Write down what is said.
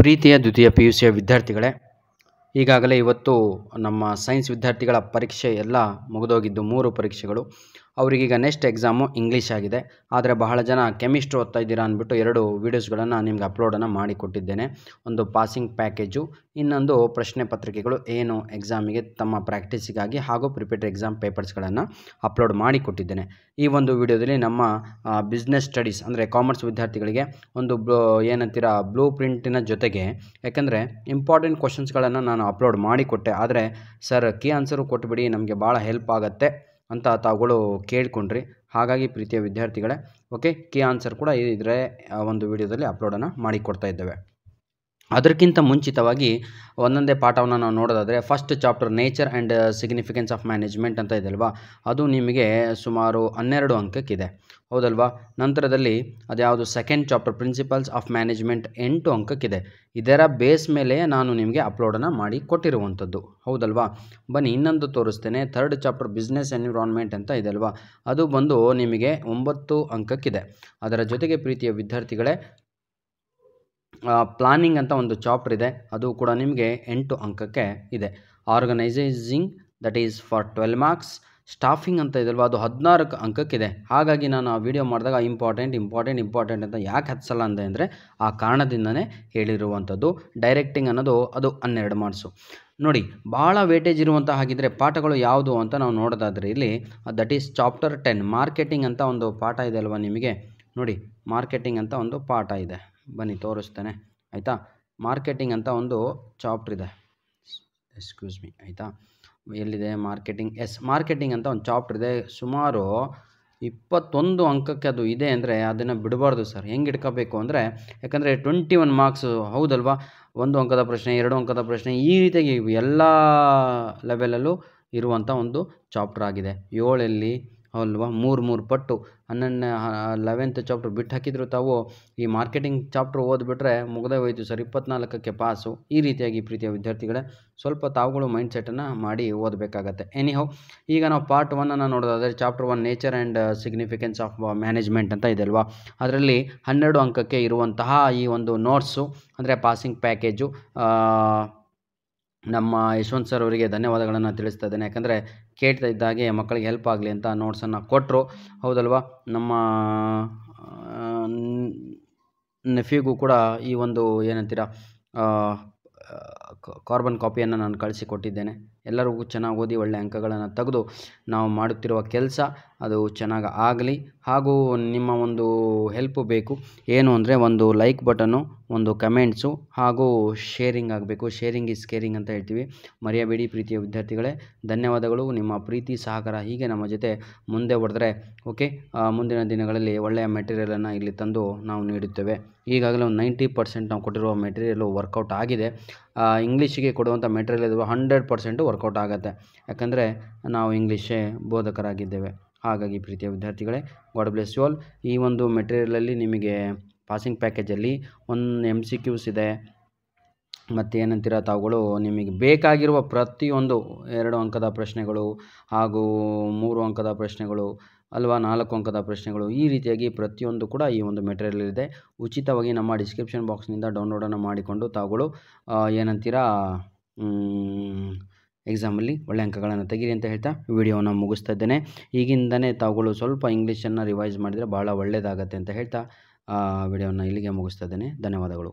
ಪ್ರೀತಿಯ ದ್ವಿತೀಯ P U ಸಿಯ ವಿದ್ಯಾರ್ಥಿಗಳೇ ಈಗಾಗಲೇ ಇವತ್ತು ನಮ್ಮ ಸೈನ್ಸ್ ವಿದ್ಯಾರ್ಥಿಗಳ ಪರೀಕ್ಷೆ ಎಲ್ಲ ಮುಗಿದೋಗಿದ್ದು ಮೂರು ಪರೀಕ್ಷೆಗಳು ಅವರಿಗೀಗ ನೆಕ್ಸ್ಟ್ ಎಕ್ಸಾಮು ಇಂಗ್ಲೀಷ್ ಆಗಿದೆ ಆದರೆ ಬಹಳ ಜನ ಕೆಮಿಸ್ಟ್ರಿ ಓದ್ತಾ ಇದ್ದೀರಾ ಅಂದ್ಬಿಟ್ಟು ಎರಡು ವೀಡಿಯೋಸ್ಗಳನ್ನು ನಿಮ್ಗೆ ಅಪ್ಲೋಡನ್ನು ಮಾಡಿಕೊಟ್ಟಿದ್ದೇನೆ ಒಂದು ಪಾಸಿಂಗ್ ಪ್ಯಾಕೇಜು ಇನ್ನೊಂದು ಪ್ರಶ್ನೆ ಪತ್ರಿಕೆಗಳು ಏನು ಎಕ್ಸಾಮಿಗೆ ತಮ್ಮ ಪ್ರಾಕ್ಟೀಸಿಗಾಗಿ ಹಾಗೂ ಪ್ರಿಪೇರ್ಡ್ ಎಕ್ಸಾಮ್ ಪೇಪರ್ಸ್ಗಳನ್ನು ಅಪ್ಲೋಡ್ ಮಾಡಿಕೊಟ್ಟಿದ್ದೇನೆ ಈ ಒಂದು ವಿಡಿಯೋದಲ್ಲಿ ನಮ್ಮ ಬಿಸ್ನೆಸ್ ಸ್ಟಡೀಸ್ ಅಂದರೆ ಕಾಮರ್ಸ್ ವಿದ್ಯಾರ್ಥಿಗಳಿಗೆ ಒಂದು ಬ್ಲೂ ಏನಂತೀರ ಬ್ಲೂ ಪ್ರಿಂಟಿನ ಜೊತೆಗೆ ಯಾಕೆಂದರೆ ಇಂಪಾರ್ಟೆಂಟ್ ಕ್ವಶನ್ಸ್ಗಳನ್ನು ನಾನು ಅಪ್ಲೋಡ್ ಮಾಡಿಕೊಟ್ಟೆ ಆದರೆ ಸರ್ ಕೀ ಆನ್ಸರು ಕೊಟ್ಟುಬಿಡಿ ನಮಗೆ ಭಾಳ ಹೆಲ್ಪ್ ಆಗುತ್ತೆ ಅಂತ ತಾವುಗಳು ಕೇಳಿಕೊಂಡ್ರಿ ಹಾಗಾಗಿ ಪ್ರೀತಿಯ ವಿದ್ಯಾರ್ಥಿಗಳೇ ಓಕೆ ಕೀ ಆನ್ಸರ್ ಕೂಡ ಇದ್ರೆ ಆ ಒಂದು ವಿಡಿಯೋದಲ್ಲಿ ಅಪ್ಲೋಡನ್ನು ಮಾಡಿಕೊಡ್ತಾ ಇದ್ದೇವೆ ಅದಕ್ಕಿಂತ ಮುಂಚಿತವಾಗಿ ಒಂದೊಂದೇ ಪಾಠವನ್ನು ನಾವು ನೋಡೋದಾದರೆ first chapter nature and significance of management ಅಂತ ಅಲ್ವಾ ಅದು ನಿಮಗೆ ಸುಮಾರು ಹನ್ನೆರಡು ಅಂಕಕ್ಕಿದೆ ಹೌದಲ್ವಾ ನಂತರದಲ್ಲಿ ಅದ್ಯಾವುದು second chapter principles of management ಎಂಟು ಅಂಕಕ್ಕಿದೆ ಇದರ ಬೇಸ್ ಮೇಲೆ ನಾನು ನಿಮಗೆ ಅಪ್ಲೋಡನ್ನು ಮಾಡಿ ಕೊಟ್ಟಿರುವಂಥದ್ದು ಹೌದಲ್ವಾ ಬನ್ನಿ ಇನ್ನೊಂದು ತೋರಿಸ್ತೇನೆ ಥರ್ಡ್ ಚಾಪ್ಟರ್ ಬಿಸ್ನೆಸ್ ಎನ್ವಿರಾನ್ಮೆಂಟ್ ಅಂತ ಅಲ್ವಾ ಅದು ಬಂದು ನಿಮಗೆ ಒಂಬತ್ತು ಅಂಕಕ್ಕಿದೆ ಅದರ ಜೊತೆಗೆ ಪ್ರೀತಿಯ ವಿದ್ಯಾರ್ಥಿಗಳೇ ಪ್ಲಾನಿಂಗ್ ಅಂತ ಒಂದು ಚಾಪ್ಟರ್ ಇದೆ ಅದು ಕೂಡ ನಿಮಗೆ ಎಂಟು ಅಂಕಕ್ಕೆ ಇದೆ organising that is for twelve marks staffing ಅಂತ ಇದೆ ಅಲ್ವಾ ಅದು ಹದಿನಾರು ಅಂಕಕ್ಕಿದೆ ಹಾಗಾಗಿ ನಾನು ಆ ವಿಡಿಯೋ ಮಾಡಿದಾಗ ಇಂಪಾರ್ಟೆಂಟ್ ಇಂಪಾರ್ಟೆಂಟ್ ಇಂಪಾರ್ಟೆಂಟ್ ಅಂತ ಯಾಕೆ ಹತ್ಸಲ್ಲ ಅಂದೆ ಅಂದರೆ ಆ ಕಾರಣದಿಂದನೇ ಹೇಳಿರುವಂಥದ್ದು ಡೈರೆಕ್ಟಿಂಗ್ ಅನ್ನೋದು ಅದು ಹನ್ನೆರಡು ಮಾರ್ಕ್ಸು ನೋಡಿ ಭಾಳ ವೇಟೇಜ್ ಇರುವಂಥ ಹಾಗಿದ್ರೆ ಪಾಠಗಳು ಯಾವುದು ಅಂತ ನಾವು ನೋಡೋದಾದರೆ ಇಲ್ಲಿ that is chapter ten marketing ಅಂತ ಒಂದು ಪಾಠ ಇದೆ ಅಲ್ವಾ ನಿಮಗೆ ನೋಡಿ ಮಾರ್ಕೆಟಿಂಗ್ ಅಂತ ಒಂದು ಪಾಠ ಇದೆ ಬನ್ನಿ ತೋರಿಸ್ತೇನೆ ಆಯಿತಾ ಮಾರ್ಕೆಟಿಂಗ್ ಅಂತ ಒಂದು ಚಾಪ್ಟರ್ ಇದೆ ಎಕ್ಸ್ಕ್ಯೂಸ್ ಮಿ ಆಯಿತಾ ಎಲ್ಲಿದೆ ಮಾರ್ಕೆಟಿಂಗ್ ಎಸ್ ಮಾರ್ಕೆಟಿಂಗ್ ಅಂತ ಒಂದು ಚಾಪ್ಟರ್ ಇದೆ ಸುಮಾರು ಇಪ್ಪತ್ತೊಂದು ಅಂಕಕ್ಕೆ ಅದು ಇದೆ ಅಂದರೆ ಅದನ್ನು ಬಿಡಬಾರ್ದು ಸರ್ ಹೆಂಗೆ ಇಟ್ಕೋಬೇಕು ಅಂದರೆ ಯಾಕಂದರೆ ಟ್ವೆಂಟಿ ಒನ್ ಮಾರ್ಕ್ಸು ಹೌದಲ್ವಾ ಒಂದು ಅಂಕದ ಪ್ರಶ್ನೆ ಎರಡು ಅಂಕದ ಪ್ರಶ್ನೆ ಈ ರೀತಿಯಾಗಿ ಎಲ್ಲ ಲೆವೆಲಲ್ಲೂ ಇರುವಂಥ ಒಂದು ಚಾಪ್ಟರ್ ಆಗಿದೆ ಏಳಲ್ಲಿ ಅಲ್ವಾ ಮೂರು ಮೂರು ಪಟ್ಟು ಹನ್ನೊಂದನೇ ಲೆವೆಂತ್ ಚಾಪ್ಟ್ರ್ ಬಿಟ್ಟು ಹಾಕಿದ್ರು ತಾವು ಈ ಮಾರ್ಕೆಟಿಂಗ್ ಚಾಪ್ಟ್ರ್ ಓದ್ಬಿಟ್ರೆ ಮುಗ್ದೇ ಹೋಯಿತು ಸರ್ ಇಪ್ಪತ್ನಾಲ್ಕಕ್ಕೆ ಪಾಸು ಈ ರೀತಿಯಾಗಿ ಪ್ರೀತಿಯ ವಿದ್ಯಾರ್ಥಿಗಳೇ ಸ್ವಲ್ಪ ತಾವುಗಳು ಮೈಂಡ್ಸೆಟನ್ನು ಮಾಡಿ ಓದಬೇಕಾಗತ್ತೆ ಹೌ ಈಗ ನಾವು ಪಾರ್ಟ್ ಒನ್ನನ್ನು ನೋಡೋದಾದರೆ chapter one nature and significance of management ಅಂತ ಇದೆ ಅಲ್ವಾ ಅದರಲ್ಲಿ ಹನ್ನೆರಡು ಅಂಕಕ್ಕೆ ಇರುವಂತಹ ಈ ಒಂದು ನೋಟ್ಸು ಅಂದರೆ ಪಾಸಿಂಗ್ ಪ್ಯಾಕೇಜು ನಮ್ಮ ಯಶವಂತ್ ಸರ್ ಅವರಿಗೆ ಧನ್ಯವಾದಗಳನ್ನು ತಿಳಿಸ್ತಾ ಇದ್ದೇನೆ ಯಾಕಂದರೆ ಕೇಳ್ತಾ ಇದ್ದಾಗೆ ಮಕ್ಕಳಿಗೆ ಹೆಲ್ಪ್ ಆಗಲಿ ಅಂತ ನೋಟ್ಸನ್ನು ಕೊಟ್ಟರು ಹೌದಲ್ವಾ ನಮ್ಮ ನೆಫಿಗೂ ಕೂಡ ಈ ಒಂದು ಏನಂತೀರ ಕಾರ್ಬನ್ ಕಾಪಿಯನ್ನು ನಾನು ಕಳಿಸಿಕೊಟ್ಟಿದ್ದೇನೆ ಎಲ್ಲರಿಗೂ ಚೆನ್ನಾಗಿ ಓದಿ ಒಳ್ಳೆಯ ಅಂಕಗಳನ್ನು ತೆಗೆದು ನಾವು ಮಾಡುತ್ತಿರುವ ಕೆಲಸ ಅದು ಚೆನ್ನಾಗಿ ಆಗಲಿ ಹಾಗೂ ನಿಮ್ಮ ಒಂದು ಹೆಲ್ಪ್ ಬೇಕು ಏನು ಅಂದರೆ ಒಂದು ಲೈಕ್ ಬಟನ್ನು ಒಂದು ಕಮೆಂಟ್ಸು ಹಾಗೂ ಶೇರಿಂಗ್ ಆಗಬೇಕು ಶೇರಿಂಗ್ ಈಸ್ ಕೇರಿಂಗ್ ಅಂತ ಹೇಳ್ತೀವಿ ಮರೆಯಬೇಡಿ ಪ್ರೀತಿಯ ವಿದ್ಯಾರ್ಥಿಗಳೇ ಧನ್ಯವಾದಗಳು ನಿಮ್ಮ ಪ್ರೀತಿ ಸಹಕಾರ ಹೀಗೆ ನಮ್ಮ ಜೊತೆ ಮುಂದೆ ಹೊಡೆದ್ರೆ ಓಕೆ ಮುಂದಿನ ದಿನಗಳಲ್ಲಿ ಒಳ್ಳೆಯ ಮೆಟೀರಿಯಲನ್ನು ಇಲ್ಲಿ ತಂದು ನಾವು ನೀಡುತ್ತೇವೆ ಈಗಾಗಲೇ ಒಂದು ನೈಂಟಿ ಪರ್ಸೆಂಟ್ ನಾವು ಕೊಟ್ಟಿರುವ ಮೆಟೀರಿಯಲು ವರ್ಕೌಟ್ ಆಗಿದೆ ಇಂಗ್ಲೀಷಿಗೆ ಕೊಡುವಂಥ material hundred percent work workout ಆಗುತ್ತೆ ಯಾಕಂದರೆ ನಾವು ಇಂಗ್ಲೀಷೇ ಬೋಧಕರಾಗಿದ್ದೇವೆ ಹಾಗಾಗಿ ಪ್ರೀತಿಯ ವಿದ್ಯಾರ್ಥಿಗಳೇ ಗಾಡ್ ಬ್ಲೆಸ್ ಯು ಆಲ್ ಈ ಒಂದು ಮೆಟೀರಿಯಲಲ್ಲಿ ನಿಮಗೆ ಪಾಸಿಂಗ್ ಪ್ಯಾಕೇಜಲ್ಲಿ ಒಂದು ಎಮ್ ಸಿ ಕ್ಯೂಸ್ ಇದೆ ಮತ್ತು ಏನಂತೀರ ತಾವುಗಳು ನಿಮಗೆ ಬೇಕಾಗಿರುವ ಪ್ರತಿಯೊಂದು ಎರಡು ಅಂಕದ ಪ್ರಶ್ನೆಗಳು ಹಾಗೂ ಮೂರು ಅಂಕದ ಪ್ರಶ್ನೆಗಳು ಅಲ್ವಾ ನಾಲ್ಕು ಅಂಕದ ಪ್ರಶ್ನೆಗಳು ಈ ರೀತಿಯಾಗಿ ಪ್ರತಿಯೊಂದು ಕೂಡ ಈ ಒಂದು ಮೆಟೀರಿಯಲ್ ಇದೆ ಉಚಿತವಾಗಿ ನಮ್ಮ ಡಿಸ್ಕ್ರಿಪ್ಷನ್ ಬಾಕ್ಸ್ನಿಂದ ಡೌನ್ಲೋಡನ್ನು ಮಾಡಿಕೊಂಡು ತಾವುಗಳು ಏನಂತೀರಾ ಎಕ್ಸಾಮಲ್ಲಿ ಒಳ್ಳೆ ಅಂಕಗಳನ್ನು ತೆಗೀರಿ ಅಂತ ಹೇಳ್ತಾ ವಿಡಿಯೋನ ಮುಗಿಸ್ತಾ ಇದ್ದೇನೆ ಈಗಿಂದನೇ ತಾವುಗಳು ಸ್ವಲ್ಪ ಇಂಗ್ಲೀಷನ್ನು ರಿವೈಸ್ ಮಾಡಿದರೆ ಭಾಳ ಒಳ್ಳೆಯದಾಗತ್ತೆ ಅಂತ ಹೇಳ್ತಾ ವಿಡಿಯೋನ ಇಲ್ಲಿಗೆ ಮುಗಿಸ್ತಾ ಇದ್ದೇನೆ ಧನ್ಯವಾದಗಳು